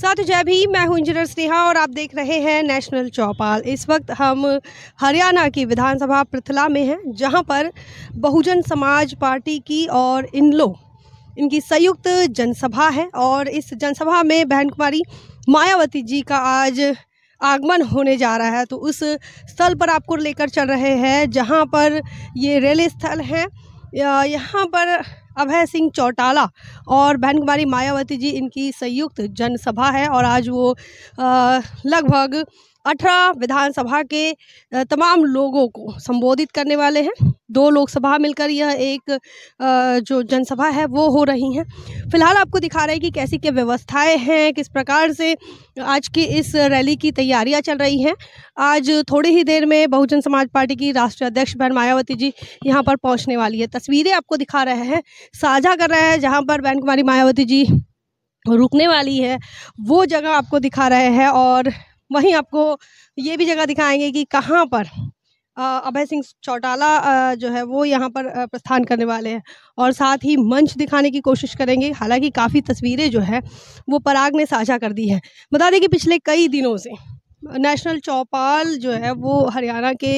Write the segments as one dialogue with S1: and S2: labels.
S1: साथ जय भी मैं हूं इंजीनियर स्नेहा और आप देख रहे हैं नेशनल चौपाल इस वक्त हम हरियाणा की विधानसभा प्रथला में हैं जहां पर बहुजन समाज पार्टी की और इनलो इनकी संयुक्त जनसभा है और इस जनसभा में बहन कुमारी मायावती जी का आज आगमन होने जा रहा है तो उस स्थल पर आपको लेकर चल रहे हैं जहाँ पर ये रेल स्थल है यहाँ पर अभय सिंह चौटाला और बहन कुमारी मायावती जी इनकी संयुक्त जनसभा है और आज वो लगभग अठारह विधानसभा के तमाम लोगों को संबोधित करने वाले हैं दो लोकसभा मिलकर यह एक जो जनसभा है वो हो रही हैं फिलहाल आपको दिखा रहे हैं कि कैसी क्या व्यवस्थाएं हैं किस प्रकार से आज की इस रैली की तैयारियां चल रही हैं आज थोड़ी ही देर में बहुजन समाज पार्टी की राष्ट्रीय अध्यक्ष बहन मायावती जी यहाँ पर पहुँचने वाली है तस्वीरें आपको दिखा रहे हैं साझा कर रहे हैं जहाँ पर बहन कुमारी मायावती जी रुकने वाली है वो जगह आपको दिखा रहे हैं और वहीं आपको ये भी जगह दिखाएंगे कि कहाँ पर अभय सिंह चौटाला जो है वो यहाँ पर प्रस्थान करने वाले हैं और साथ ही मंच दिखाने की कोशिश करेंगे हालांकि काफ़ी तस्वीरें जो है वो पराग ने साझा कर दी है बता दें कि पिछले कई दिनों से नेशनल चौपाल जो है वो हरियाणा के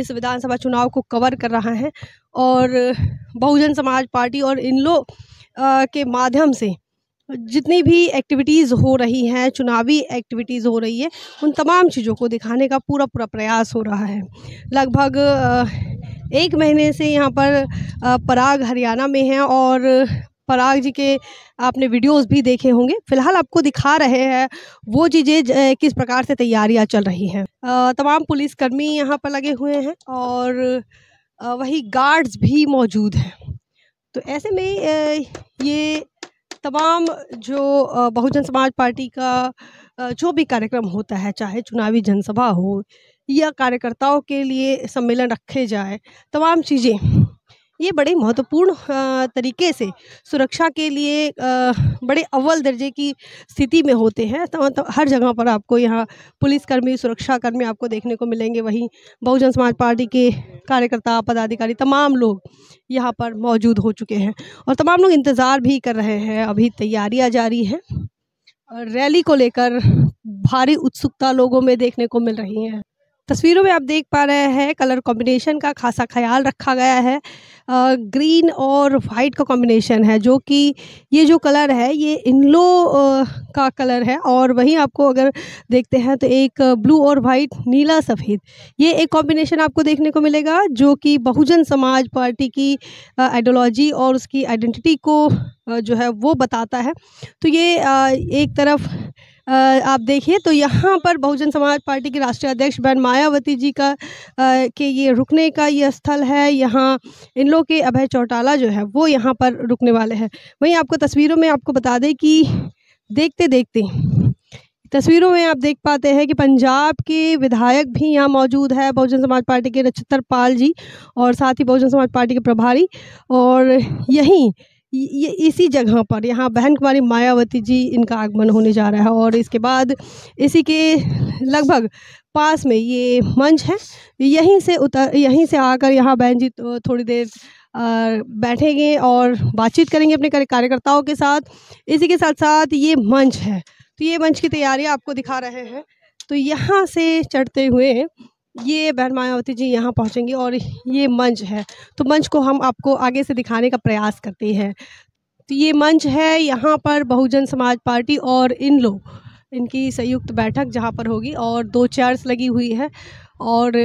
S1: इस विधानसभा चुनाव को कवर कर रहा है और बहुजन समाज पार्टी और इन लोग के माध्यम से जितनी भी एक्टिविटीज़ हो रही हैं चुनावी एक्टिविटीज़ हो रही है उन तमाम चीज़ों को दिखाने का पूरा पूरा प्रयास हो रहा है लगभग एक महीने से यहाँ पर पराग हरियाणा में हैं और पराग जी के आपने वीडियोस भी देखे होंगे फिलहाल आपको दिखा रहे हैं वो चीज़ें किस प्रकार से तैयारियां चल रही हैं तमाम पुलिसकर्मी यहाँ पर लगे हुए हैं और वही गार्ड्स भी मौजूद हैं तो ऐसे में ये तमाम जो बहुजन समाज पार्टी का जो भी कार्यक्रम होता है चाहे चुनावी जनसभा हो या कार्यकर्ताओं के लिए सम्मेलन रखे जाए तमाम चीज़ें ये बड़े महत्वपूर्ण तरीके से सुरक्षा के लिए बड़े अव्वल दर्जे की स्थिति में होते हैं तो, तो, हर जगह पर आपको यहाँ पुलिसकर्मी सुरक्षाकर्मी आपको देखने को मिलेंगे वहीं बहुजन समाज पार्टी के कार्यकर्ता पदाधिकारी तमाम लोग यहाँ पर मौजूद हो चुके हैं और तमाम लोग इंतज़ार भी कर रहे हैं अभी तैयारियाँ जारी हैं रैली को लेकर भारी उत्सुकता लोगों में देखने को मिल रही है तस्वीरों में आप देख पा रहे हैं कलर कॉम्बिनेशन का खासा ख्याल रखा गया है आ, ग्रीन और वाइट का कॉम्बिनेशन है जो कि ये जो कलर है ये इनलो का कलर है और वहीं आपको अगर देखते हैं तो एक ब्लू और वाइट नीला सफ़ेद ये एक कॉम्बिनेशन आपको देखने को मिलेगा जो कि बहुजन समाज पार्टी की आइडियोलॉजी और उसकी आइडेंटिटी को जो है वो बताता है तो ये एक तरफ आप देखिए तो यहाँ पर बहुजन समाज पार्टी के राष्ट्रीय अध्यक्ष बहन मायावती जी का के ये रुकने का ये स्थल है यहाँ इन लोग के अभय चौटाला जो है वो यहाँ पर रुकने वाले हैं वहीं आपको तस्वीरों में आपको बता दें कि देखते देखते तस्वीरों में आप देख पाते हैं कि पंजाब के विधायक भी यहाँ मौजूद है बहुजन समाज पार्टी के नक्षत्र पाल जी और साथ ही बहुजन समाज पार्टी के प्रभारी और यहीं ये इसी जगह पर यहाँ बहन कुमारी मायावती जी इनका आगमन होने जा रहा है और इसके बाद इसी के लगभग पास में ये मंच है यहीं से उतर यहीं से आकर यहाँ बहन जी तो थोड़ी देर बैठेंगे और बातचीत करेंगे अपने कार्यकर्ताओं के साथ इसी के साथ साथ ये मंच है तो ये मंच की तैयारी आपको दिखा रहे हैं तो यहाँ से चढ़ते हुए ये बहन मायावती जी यहाँ पहुँचेंगी और ये मंच है तो मंच को हम आपको आगे से दिखाने का प्रयास करते हैं तो ये मंच है यहाँ पर बहुजन समाज पार्टी और इन लोग इनकी संयुक्त बैठक जहाँ पर होगी और दो चेयर्स लगी हुई है और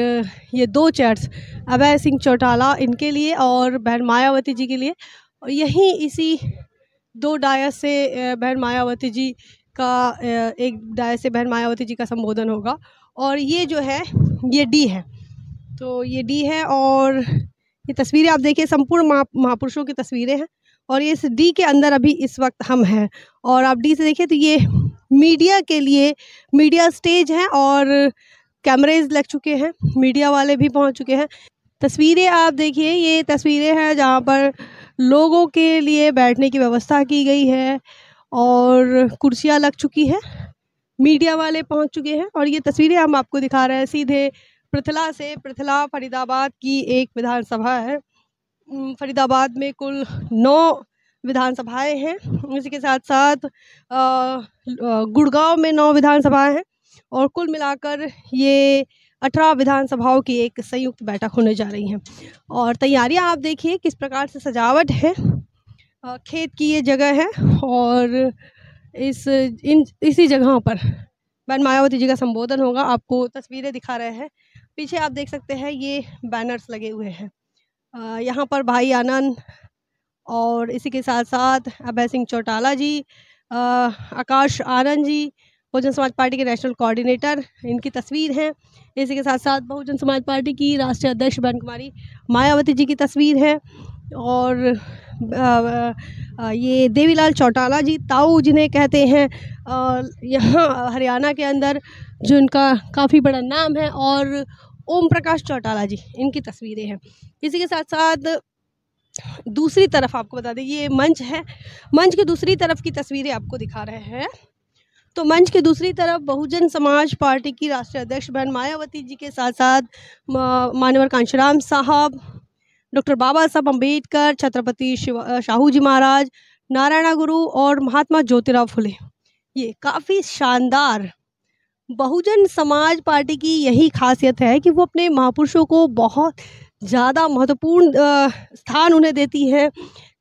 S1: ये दो चेयर्स अभय सिंह चौटाला इनके लिए और बहन मायावती जी के लिए और यहीं इसी दो डायस से बहन मायावती जी का एक डायस से बहन मायावती जी का संबोधन होगा और ये जो है ये डी है तो ये डी है और ये तस्वीरें आप देखिए संपूर्ण महा महापुरुषों की तस्वीरें हैं और ये इस डी के अंदर अभी इस वक्त हम हैं और आप डी से देखिए तो ये मीडिया के लिए मीडिया स्टेज है और कैमरेज लग चुके हैं मीडिया वाले भी पहुंच चुके हैं तस्वीरें आप देखिए ये तस्वीरें हैं जहाँ पर लोगों के लिए बैठने की व्यवस्था की गई है और कुर्सियाँ लग चुकी हैं मीडिया वाले पहुंच चुके हैं और ये तस्वीरें हम आपको दिखा रहे हैं सीधे प्रथला से प्रथला फरीदाबाद की एक विधानसभा है फरीदाबाद में कुल नौ विधानसभाएं हैं इसी के साथ साथ गुड़गांव में नौ विधानसभाएं हैं और कुल मिलाकर ये अठारह विधानसभाओं की एक संयुक्त बैठक होने जा रही है और तैयारियां आप देखिए किस प्रकार से सजावट है खेत की ये जगह है और इस इन इसी जगहों पर बैन मायावती जी का संबोधन होगा आपको तस्वीरें दिखा रहे हैं पीछे आप देख सकते हैं ये बैनर्स लगे हुए हैं यहाँ पर भाई आनंद और इसी के साथ साथ अभय सिंह चौटाला जी आ, आकाश आनंद जी बहुजन समाज पार्टी के नेशनल कोऑर्डिनेटर इनकी तस्वीर है इसी के साथ साथ बहुजन समाज पार्टी की राष्ट्रीय अध्यक्ष बहन कुमारी मायावती जी की तस्वीर है और ये देवीलाल चौटाला जी ताऊ जिन्हें कहते हैं यहाँ हरियाणा के अंदर जो इनका काफ़ी बड़ा नाम है और ओम प्रकाश चौटाला जी इनकी तस्वीरें हैं इसी के साथ साथ दूसरी तरफ आपको बता दें ये मंच है मंच की दूसरी तरफ की तस्वीरें आपको दिखा रहे हैं तो मंच के दूसरी तरफ बहुजन समाज पार्टी की राष्ट्रीय अध्यक्ष बहन मायावती जी के साथ साथ मानवर कांशीराम साहब डॉक्टर बाबा साहब अम्बेडकर छत्रपति शाहू जी महाराज नारायणा गुरु और महात्मा ज्योतिराव फुले ये काफ़ी शानदार बहुजन समाज पार्टी की यही खासियत है कि वो अपने महापुरुषों को बहुत ज़्यादा महत्वपूर्ण स्थान उन्हें देती है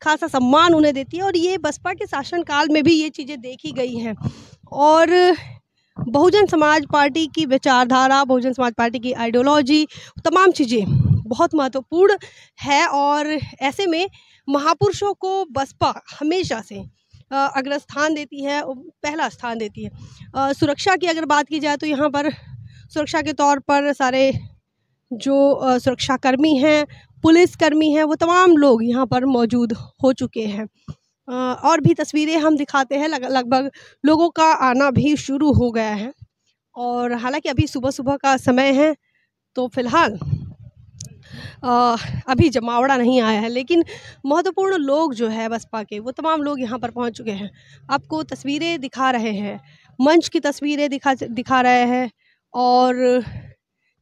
S1: खासा सम्मान उन्हें देती है और ये बसपा के शासनकाल में भी ये चीज़ें देखी गई हैं और बहुजन समाज पार्टी की विचारधारा बहुजन समाज पार्टी की आइडियोलॉजी तमाम चीज़ें बहुत महत्वपूर्ण है और ऐसे में महापुरुषों को बसपा हमेशा से अग्रस्थान देती है पहला स्थान देती है सुरक्षा की अगर बात की जाए तो यहाँ पर सुरक्षा के तौर पर सारे जो सुरक्षाकर्मी हैं पुलिसकर्मी हैं वो तमाम लोग यहाँ पर मौजूद हो चुके हैं और भी तस्वीरें हम दिखाते हैं लगभग लोगों का आना भी शुरू हो गया है और हालांकि अभी सुबह सुबह का समय है तो फ़िलहाल अभी जमावड़ा नहीं आया है लेकिन महत्वपूर्ण लोग जो है बसपा के वो तमाम लोग यहाँ पर पहुँच चुके हैं आपको तस्वीरें दिखा रहे हैं मंच की तस्वीरें दिखा दिखा रहे हैं और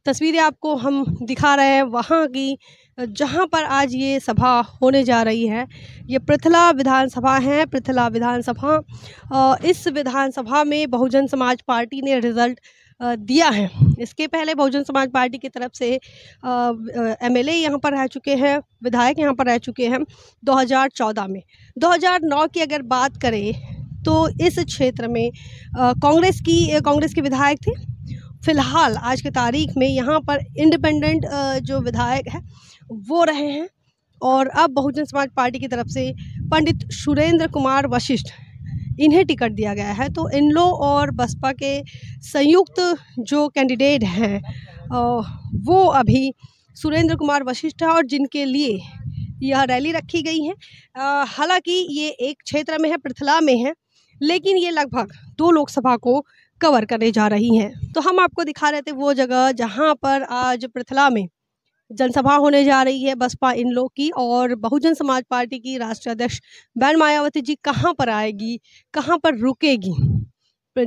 S1: तस्वीरें आपको हम दिखा रहे हैं वहाँ की जहाँ पर आज ये सभा होने जा रही है ये पृथला विधानसभा है पृथला विधानसभा इस विधानसभा में बहुजन समाज पार्टी ने रिज़ल्ट दिया है इसके पहले बहुजन समाज पार्टी की तरफ से एम एल यहाँ पर रह चुके हैं विधायक यहाँ पर रह चुके हैं 2014 में 2009 की अगर बात करें तो इस क्षेत्र में कांग्रेस की कांग्रेस के विधायक थे फ़िलहाल आज की तारीख में यहाँ पर इंडिपेंडेंट जो विधायक है वो रहे हैं और अब बहुजन समाज पार्टी की तरफ से पंडित सुरेंद्र कुमार वशिष्ठ इन्हें टिकट दिया गया है तो इन लो और बसपा के संयुक्त जो कैंडिडेट हैं वो अभी सुरेंद्र कुमार वशिष्ठ और जिनके लिए यह रैली रखी गई है हालांकि ये एक क्षेत्र में है पृथला में है लेकिन ये लगभग दो लोकसभा को कवर करने जा रही हैं तो हम आपको दिखा रहे थे वो जगह जहाँ पर आज पृथला में जनसभा होने जा रही है बसपा इन लोग की और बहुजन समाज पार्टी की राष्ट्रीय अध्यक्ष बैन मायावती जी कहाँ पर आएगी कहाँ पर रुकेगी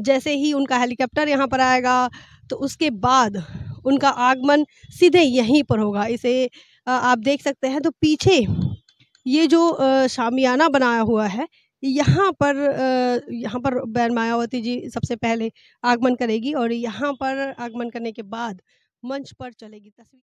S1: जैसे ही उनका हेलीकॉप्टर यहाँ पर आएगा तो उसके बाद उनका आगमन सीधे यहीं पर होगा इसे आप देख सकते हैं तो पीछे ये जो शामियाना बनाया हुआ है यहाँ पर यहाँ पर बैन मायावती जी सबसे पहले आगमन करेगी और यहाँ पर आगमन करने के बाद मंच पर चलेगी तस्वीर